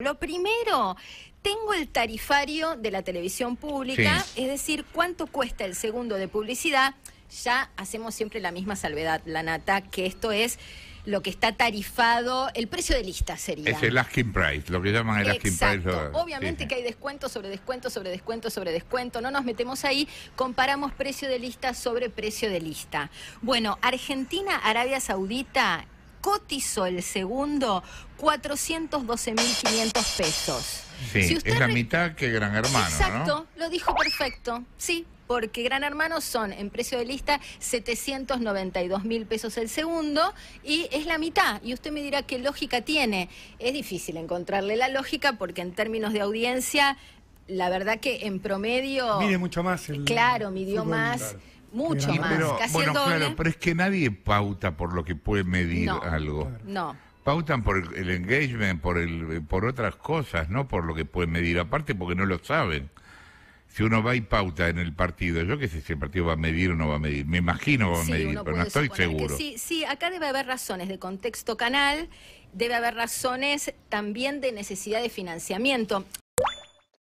Lo primero, tengo el tarifario de la televisión pública, es decir, cuánto cuesta el segundo de publicidad. Ya hacemos siempre la misma salvedad, la nata, que esto es lo que está tarifado, el precio de lista sería. Es el asking price, lo que llaman el asking price. Obviamente que hay descuento sobre descuento sobre descuento sobre descuento, no nos metemos ahí, comparamos precio de lista sobre precio de lista. Bueno, Argentina, Arabia Saudita Cotizó el segundo 412.500 pesos. Sí, es la mitad que Gran Hermano. Exacto, lo dijo perfecto. Sí, porque Gran Hermano son en precio de lista 792 mil pesos el segundo y es la mitad. Y usted me dirá qué lógica tiene. Es difícil encontrarle la lógica porque en términos de audiencia, la verdad que en promedio... Mide mucho más. El, claro, midió más. Mucho más, pero, casi bueno, claro, pero es que nadie pauta por lo que puede medir algo. No. Pautan por el engagement, por el, por otras cosas, no por lo que puede medir. Aparte, porque no lo saben. Si uno va y pauta en el partido, yo qué sé si el partido va a medir o no va a medir. Me imagino va a medir, pero no estoy seguro. Sí, sí, acá debe haber razones de contexto canal debe haber razones también de necesidad de financiamiento.